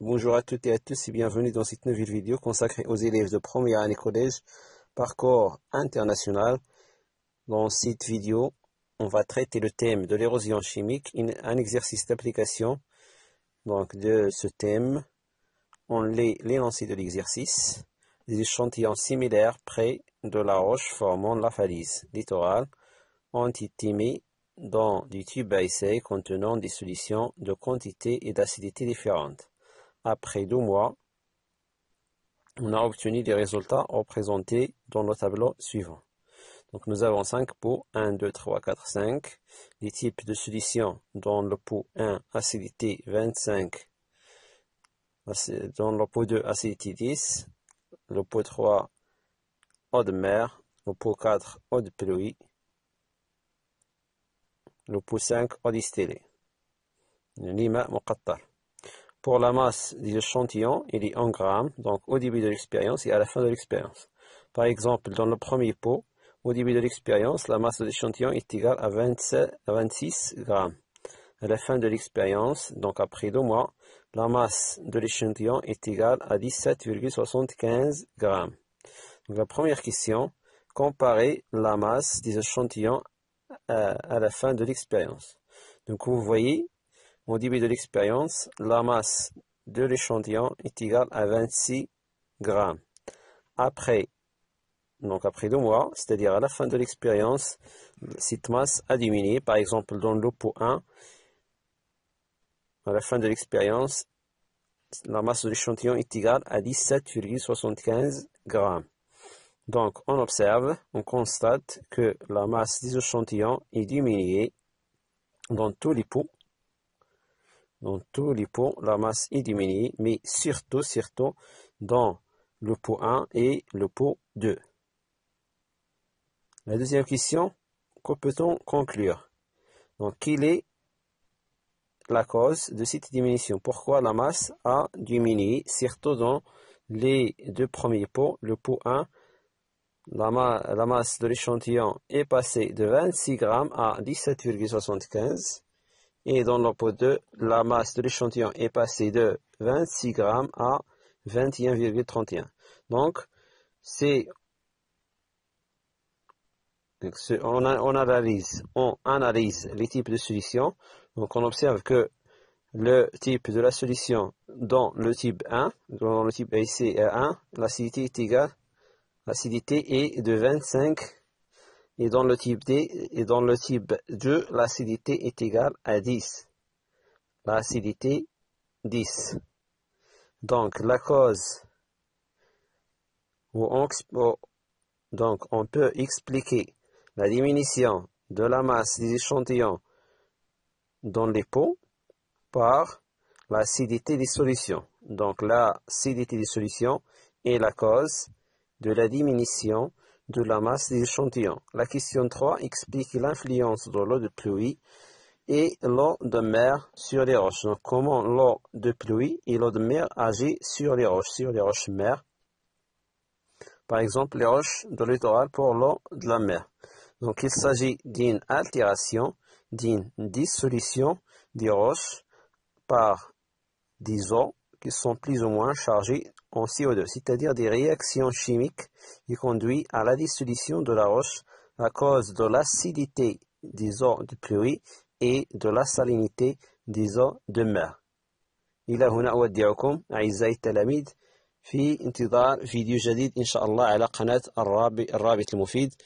Bonjour à toutes et à tous et bienvenue dans cette nouvelle vidéo consacrée aux élèves de première année collège parcours international. Dans cette vidéo, on va traiter le thème de l'érosion chimique, un exercice d'application donc de ce thème. On l'est l'énoncé de l'exercice, des échantillons similaires près de la roche formant la falise littorale ont été mis dans du tube à essai contenant des solutions de quantité et d'acidité différentes. Après deux mois, on a obtenu des résultats représentés dans le tableau suivant. Donc nous avons 5 pots, 1, 2, 3, 4, 5. Les types de solutions dans le pot 1, acidité 25. Dans le pot 2, acidité 10. Le pot 3, eau de mer. Le pot 4, eau de pluie. Le pot 5, eau distillée. Lima pour la masse des échantillons, il est en grammes, donc au début de l'expérience et à la fin de l'expérience. Par exemple, dans le premier pot, au début de l'expérience, la masse de l'échantillon est égale à 26 grammes. À la fin de l'expérience, donc après deux mois, la masse de l'échantillon est égale à 17,75 grammes. Donc la première question, comparez la masse des échantillons à la fin de l'expérience. Donc vous voyez, au début de l'expérience, la masse de l'échantillon est égale à 26 grammes. Après, donc après deux mois, c'est-à-dire à la fin de l'expérience, cette masse a diminué. Par exemple, dans le pot 1, à la fin de l'expérience, la masse de l'échantillon est égale à 17,75 grammes. Donc, on observe, on constate que la masse des échantillons est diminuée dans tous les pots dans tous les pots, la masse est diminuée, mais surtout, surtout dans le pot 1 et le pot 2. La deuxième question, que peut-on conclure Donc, quelle est la cause de cette diminution Pourquoi la masse a diminué, surtout dans les deux premiers pots, le pot 1 la, la masse de l'échantillon est passée de 26 grammes à 17,75 et dans le 2, la masse de l'échantillon est passée de 26 grammes à 21,31. Donc, c'est on, analyse, on analyse les types de solutions. Donc, on observe que le type de la solution dans le type 1, dans le type acr 1, l'acidité est égale, l'acidité est de 25 et dans le type 2, l'acidité est égale à 10. L'acidité 10. Donc la cause où donc on peut expliquer la diminution de la masse des échantillons dans les pots par l'acidité des solutions. Donc l'acidité des solutions est la cause de la diminution de la masse des échantillons. La question 3 explique l'influence de l'eau de pluie et l'eau de mer sur les roches. Donc, comment l'eau de pluie et l'eau de mer agit sur les roches, sur les roches mères, Par exemple, les roches de littoral pour l'eau de la mer. Donc, il s'agit d'une altération, d'une dissolution des roches par des eaux qui sont plus ou moins chargés en CO2, c'est-à-dire des réactions chimiques qui conduisent à la dissolution de la roche à cause de l'acidité des eaux de pluie et de la salinité des eaux de mer. هنا التلاميذ في انتظار فيديو جديد شاء الله على